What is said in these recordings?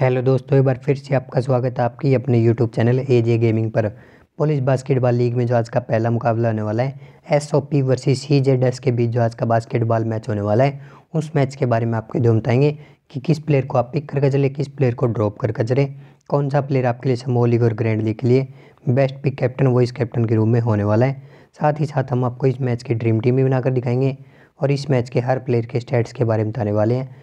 hello दोस्तों एक बार फिर से आपका स्वागत है आपकी अपने YouTube channel A J gaming पर पुलिस बास्केटबॉल लीग में जो आज का पहला मुकाबला होने वाला है S O P versus C J डेस के बीच जो आज का बास्केटबॉल मैच होने वाला है उस मैच के बारे में आपको जो बताएंगे कि किस प्लेयर को आप पिक करके चले किस प्लेयर को ड्रॉप करके चले कौन सा प्लेयर आपके लिए समोह लीग और ग्रैंड लीग के लिए best pick captain vice captain के रूप में होने वाला है साथ ही साथ हम आपको इस मैच की ड्रीम टीम भी बनाकर दिखाएंगे और इस मैच के हर प्लेयर के स्टैट्स के बारे में बताने वाले हैं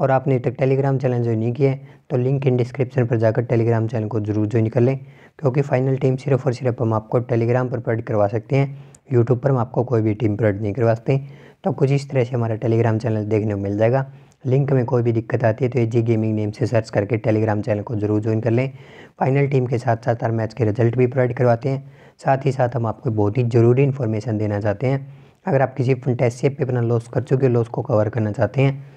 और आपने तक टेलीग्राम चैनल ज्वाइन नहीं किया है तो लिंक इन डिस्क्रिप्शन पर जाकर टेलीग्राम चैनल को जरूर ज्वाइन कर लें क्योंकि फाइनल टीम सिर्फ और सिर्फ हम आपको टेलीग्राम पर प्रोवाइड करवा सकते हैं यूट्यूब पर हम आपको कोई भी टीम प्रोवाइड नहीं करवा सकते तो कुछ इस तरह से हमारा टेलीग्राम चैनल देखने को मिल जाएगा लिंक में कोई भी दिक्कत आती है तो ये जी गेमिंग नेम से सर्च करके टेलीग्राम चैनल को जरूर ज्वाइन कर लें फाइनल टीम के साथ साथ हर मैच के रिजल्ट भी प्रोवाइड करवाते हैं साथ ही साथ हम आपको बहुत ही ज़रूरी इन्फॉर्मेशन देना चाहते हैं अगर आप किसी फंटेसिप पे अपना लॉस कर चुके लॉस को कवर करना चाहते हैं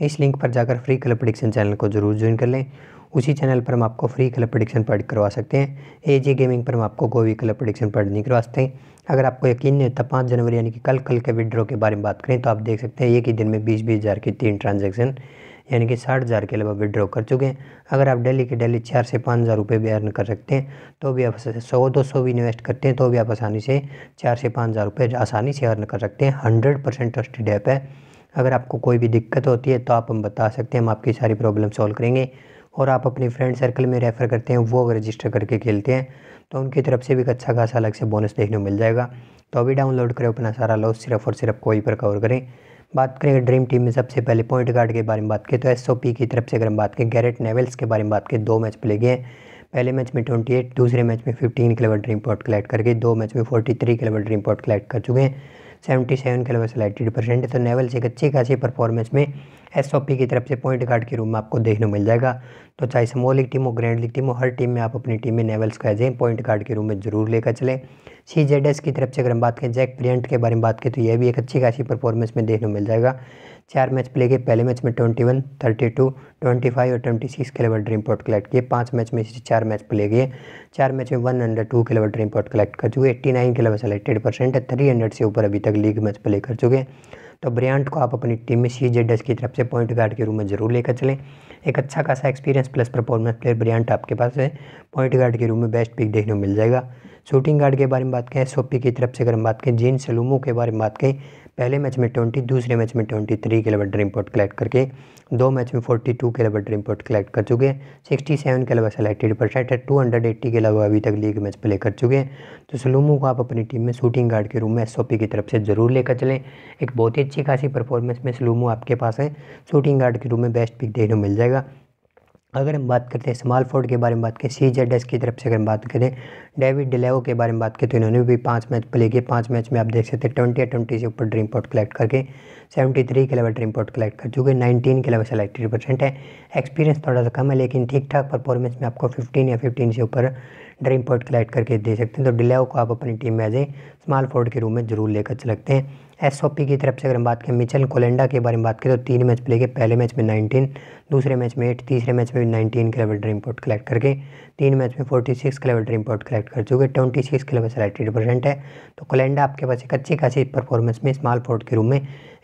इस लिंक पर जाकर फ्री कलर प्रडिक्शन चैनल को जरूर ज्वाइन कर लें उसी चैनल पर हम आपको फ्री कलर प्रडिक्शन पढ़ करवा सकते हैं ए जी गेमिंग पर हम आपको कोई भी कलर प्रडिक्शन पढ़ नहीं करवा सकते अगर आपको यकीन नहीं होता पाँच जनवरी यानी कि कल कल के विड्रो के बारे में बात करें तो आप देख सकते हैं एक ही दिन में बीस बीस हज़ार की तीन ट्रांजेक्शन यानी कि साठ हज़ार के अलावा विड्रॉ कर चुके हैं अगर आप डेली के डेली चार से पाँच हज़ार रुपये भी अर्न कर सकते हैं तो भी आप सौ दो सौ भी इन्वेस्ट करते हैं तो भी आप आसानी से चार से पाँच हज़ार रुपये आसानी से अर्न कर सकते हैं हंड्रेड परसेंट ट्रस्टेड ऐप है अगर आपको कोई भी दिक्कत होती है तो आप हम बता सकते हैं हम आपकी सारी प्रॉब्लम सॉल्व करेंगे और आप अपने फ्रेंड सर्कल में रेफ़र करते हैं वो अगर रजिस्टर करके खेलते हैं तो उनकी तरफ से भी एक अच्छा खासा अलग से बोनस देखने को मिल जाएगा तो अभी डाउनलोड करें अपना सारा लॉस सिर्फ और सिर्फ कोई पर कवर करें बात करें ड्रीम टीम में सबसे पहले पॉइंट गार्ड के बारे में बात करें तो एस की तरफ से अगर हम बात करें गैरेट नेवल्स के बारे में बात करें दो मैच प्ले गए पहले मैच में 28 दूसरे मैच में 15 किलोमीटर ड्रीम पॉट कलेक्ट करके दो मैच में 43 किलोमीटर ड्रीम पॉट कलेक्ट कर चुके हैं सेवेंटी सेवन के लेवल से लाइटेड परसेंट है तो नेवल से एक अच्छी खासी परफॉर्मेंस में एस की तरफ से पॉइंट गार्ड के रूम में आपको देखने मिल जाएगा तो चाहे स्मॉल लीग टीम हो ग्रैंड लीग टीम हो हर टीम में आप अपनी टीम में नेवल्स का एज पॉइंट गार्ड के रूम में जरूर लेकर चलें सी जेड एस की तरफ से अगर हम बात करें जैक प्रियंट के बारे में बात करें तो यह भी एक अच्छी खासी परफॉर्मेंस में देखने मिल जाएगा चार मैच प्ले के पहले मैच में twenty one thirty two twenty five और ट्वेंटी सिक्स के लेवल ड्रीम पॉट कलेक्ट किए पाँच मैच में चार मैच प्ले गए चार मैच में वन हंड्रेड टू के लेवल ड्रीम पॉट कलेक्ट कर चुके एट्टी नाइन के level selected percent three hundred से ऊपर अभी तक लीग मैच प्ले कर चुके हैं तो ब्रियांट को आप अपनी टीम में सी की तरफ से पॉइंट गार्ड के रूप में ज़रूर लेकर चलें एक अच्छा खासा experience plus performance player Bryant आपके पास है पॉइंट गार्ड के रूप में बेस्ट पिक देखने को मिल जाएगा शूटिंग गार्ड के बारे में बात करें एस की तरफ से अगर हम बात करें जीन सलूमो के बारे में बात करें पहले मैच में ट्वेंटी दूसरे मैच में twenty three kilometre import collect करके दो मैच में forty two kilometre import collect कर चुके हैं सिक्सटी सेवन के अलावा सेलेक्टेड परसेंट है टू हंड्रेड एट्टी के अलावा अभी तक लीग मैच प्ले कर चुके हैं तो सलूमू को आप अपनी टीम में शूटिंग गार्ड के रूम में एस की तरफ से ज़रूर लेकर चलें एक बहुत ही अच्छी खासी परफॉर्मेंस में सलूमू आपके पास है शूटिंग गार्ड के रूप में बेस्ट पिक देखने को मिल जाएगा अगर हम बात करते हैं स्मॉल फोर्ड के बारे में बात करें सी जेड एस की तरफ से अगर हम बात करें डेविड डिलेवो के बारे में बात करें तो इन्होंने भी पाँच मैच प्ले किए पाँच मैच में आप देख सकते हैं ट्वेंटी या ट्वेंटी से ऊपर ड्रीम पॉट कलेक्ट करके सेवेंटी थ्री के लेवल ड्रीम पॉट कलेक्ट कर चुके नाइनटीन के लेवल सेलेक्टेड परसेंट है एक्सपीरियंस थोड़ा सा कम है लेकिन ठीक ठाक परफॉर्मेंस में आपको फिफ्टीन या फिफ्टीन से ऊपर ड्रीम पॉट कलेक्ट करके दे सकते हैं तो डिलेवो को आप अपनी टीम में एज ए स्मॉल फोर्ड के रूम में जरूर लेकर चलते हैं एस की तरफ से अगर हम बात करें मिचल कोलेंडा के बारे में बात करें तो तीन मैच प्ले के पहले मैच में नाइनटीन दूसरे मैच में एट तीसरे मैच में 19 किलोमीटर इम्पोर्ट कलेक्ट करके तीन मैच में 46 सिक्स किलोमीटर इम्पोर्ट कलेक्ट कर चुके twenty six kilometre selected percent है तो कोलेंडा आपके पास एक अच्छी खासी परफॉर्मेंस में स्मॉल फोर्ड के रूम में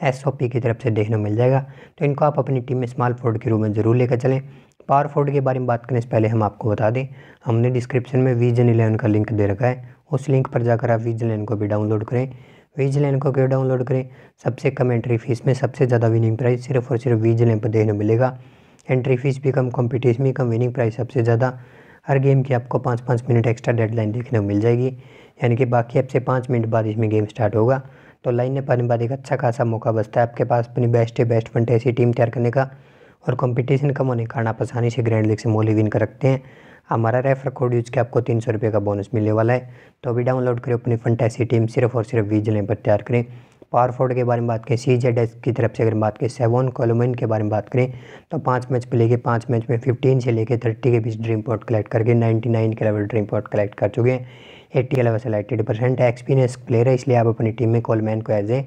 एस की तरफ से देखने मिल जाएगा तो इनको आप अपनी टीम में स्मॉल फोर्ड के रूम में ज़रूर लेकर चलें पावर फोर्ड के बारे में बात करने से पहले हम आपको बता दें हमने डिस्क्रिप्शन में वीजन इलेवन का लिंक दे रखा है उस लिंक पर जाकर आप वीजन इलेवन को भी डाउनलोड करें वीज लैन को क्यों डाउनलोड करें सबसे कम एंट्री फीस में सबसे ज़्यादा विनिंग प्राइस सिर्फ और सिर्फ वीज लैन पर देखने मिलेगा एंट्री फीस भी कम कॉम्पिटिशन भी कम विनिंग प्राइस सबसे ज़्यादा हर गेम की आपको पाँच पाँच मिनट एक्स्ट्रा डेडलाइन देखने को मिल जाएगी यानी कि बाकी आपसे पाँच मिनट बाद इसमें गेम स्टार्ट होगा तो लाइन ने पाने बाद एक अच्छा खासा मौका बचता है आपके पास अपनी बेस्ट बेस्ट ऐसी टीम तैयार करने का और कंपटीशन कम होने के कारण आप आसानी से ग्रैंड लीग से मोली विन कर रखते हैं हमारा रेफर कोड यूज के आपको तीन सौ रुपये का बोनस मिलने वाला है तो अभी डाउनलोड करें अपनी फंटैसी टीम सिर्फ और सिर्फ बीस पर तैयार करें पावर फोर्ड के बारे में बात करें सी जेड एस की तरफ से अगर बात करें सेवन कॉलोमिन के बारे में बात करें तो पाँच मैच पर लेके पाँच मैच में फिफ्टीन से लेके थर्टी के बीच ड्रीम पॉट कलेक्ट करके नाइन्टी नाइन के लेवल ड्रीम पॉट कलेक्ट कर चुके हैं एट्टी के level selected percent experience player है इसलिए आप अपनी टीम में कॉलमैन को एज ए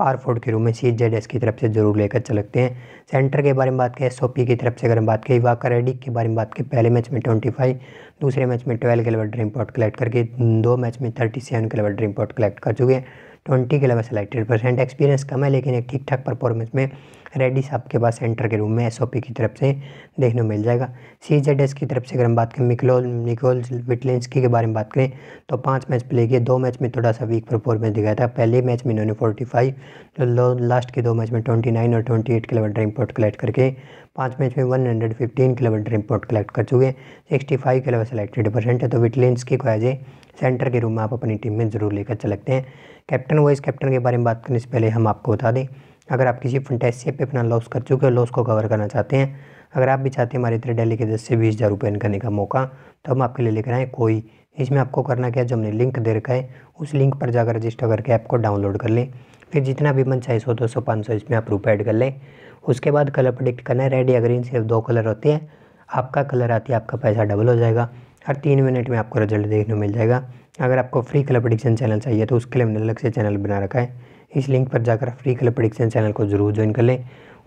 पावर फोर्ड के रूप में सी जेड एस की तरफ से जरूर लेकर चलते हैं सेंटर के बारे में बात करें एस की तरफ से अगर हम बात करें वाकर रेडिक के बारे में बात करें पहले मैच में ट्वेंटी फाइव दूसरे मैच में ट्वेल्व के लेवल ड्रीम पॉट कलेक्ट करके दो मैच में थर्टी सेवन के लेवल ड्रीम पॉट कलेक्ट कर चुके हैं ट्वेंटी के लेवल सेलेक्टेड परसेंट एक्सपीरियंस कम है लेकिन एक ठीक ठाक परफॉर्मेंस में रेडिस आपके पास सेंटर के रूम में एस की तरफ से देखने को मिल जाएगा सी की तरफ से अगर हम बात करें मिकलोल निकोल विटलेंसकी के बारे में बात करें तो पाँच मैच प्ले किए दो मैच में थोड़ा सा वीक परफॉर्मेंस दिखाया था पहले मैच में इन्होंने फोर्टी फाइव तो लास्ट के दो मैच में ट्वेंटी नाइन और twenty eight kilometre import collect करके पाँच मैच में one hundred fifteen kilometre import collect कर चुके हैं सिक्सटी फाइव के अलावा सेलेक्टेड परसेंट है तो विटलेंसकी को एज ए सेंटर के रूम में आप अपनी टीम में ज़रूर लेकर चलते हैं कैप्टन वाइज कैप्टन के बारे में बात करने से पहले हम आपको बता दें अगर आप किसी फंटेसी पे अपना लॉस कर चुके हैं लॉस को कवर करना चाहते हैं अगर आप भी चाहते हैं हमारे इतने डेली के दस से बीस हज़ार रुपये करने का मौका तो हम आपके लिए लेकर आए कोई इसमें आपको करना क्या जो हमने लिंक दे रखा है उस लिंक पर जाकर रजिस्टर करके ऐप को डाउनलोड कर लें फिर जितना भी मन चाहे सौ दो सौ पाँच सौ इसमें आप रुपये ऐड कर लें उसके बाद कलर प्रडिक्ट करना है रेड या ग्रीन सिर्फ दो कलर होते हैं आपका कलर आती है आपका पैसा डबल हो जाएगा हर तीन मिनट में आपको रिजल्ट देखने को मिल जाएगा अगर आपको फ्री कलर प्रडिक्शन चैनल चाहिए तो उसके लिए हमने अलग से चैनल बना रखा है इस लिंक पर जाकर फ्री क्लब प्रडिक्शन चैनल को ज़रूर ज्वाइन कर लें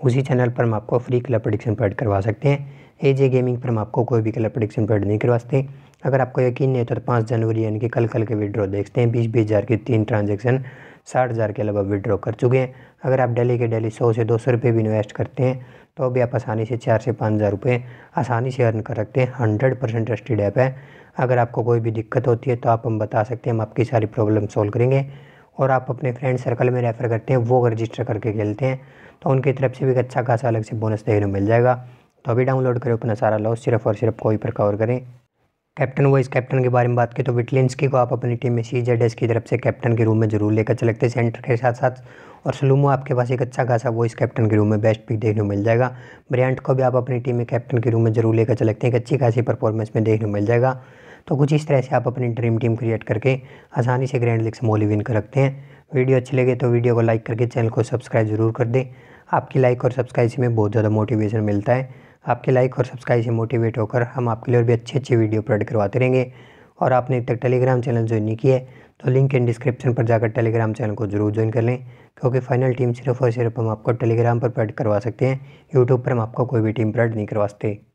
उसी चैनल पर हम आपको फ्री क्लब प्रडिक्शन पैड करवा सकते हैं ए जे गेमिंग पर हम आपको कोई भी क्लब प्रडिक्शन पैड नहीं करवा सकते अगर आपको यकीन नहीं होता तो पाँच जनवरी यानी कि कल कल के विड्रॉ देखते हैं बीस बीस हज़ार के तीन ट्रांजेक्शन साठ हज़ार के अलावा विड्रॉ कर चुके हैं अगर आप डेली के डेली सौ से दो सौ रुपये भी इन्वेस्ट करते हैं तो भी आप आसानी से चार से पाँच हज़ार रुपये आसानी से अर्न कर सकते हैं हंड्रेड परसेंट ट्रस्टेड ऐप है अगर आपको कोई भी दिक्कत होती है तो आप हम बता सकते हैं हम आपकी सारी प्रॉब्लम सॉल्व करेंगे और आप अपने फ्रेंड सर्कल में रेफ़र करते हैं वो अगर रजिस्टर करके खेलते हैं तो उनकी तरफ से भी एक अच्छा खासा अलग से बोनस देखने मिल जाएगा तो अभी डाउनलोड करें अपना सारा लॉस सिर्फ और सिर्फ कोई पर कवर करें कैप्टन वाइज कैप्टन के बारे में बात करें तो विटलिंसकी को आप अपनी टीम में सी जेड की तरफ से कैप्टन के रूम में जरूर लेकर चलते सेंटर के साथ साथ और सलूमो आपके पास एक अच्छा खासा वॉइस कैप्टन के रूम में बेस्ट पिक देखने को मिल जाएगा ब्रियांट को भी आप अपनी टीम में कैप्टन के रूम में जरूर लेकर चलते हैं एक अच्छी खासी परफॉर्मेंस में देखने को मिल जाएगा तो कुछ इस तरह से आप अपनी ड्रीम टीम क्रिएट करके आसानी से ग्रैंड लीग से मोली विन कर रखते हैं वीडियो अच्छी लगे तो वीडियो को लाइक करके चैनल को सब्सक्राइब जरूर कर दें आपकी लाइक और सब्सक्राइब से बहुत ज़्यादा मोटिवेशन मिलता है आपके लाइक और सब्सक्राइब से मोटिवेट होकर हम आपके लिए और भी अच्छे अच्छी वीडियो प्रोवाइड करवाते रहेंगे और आपने तक टेलीग्राम चैनल ज्वाइन नहीं किया है तो लिंक इन डिस्क्रिप्शन पर जाकर टेलीग्राम चैनल को जरूर ज्वाइन कर लें क्योंकि फाइनल टीम सिर्फ और सिर्फ हम आपको टेलीग्राम पर प्रेड करवा सकते हैं यूट्यूब पर हम आपको कोई भी टीम प्रेड नहीं करवा सकते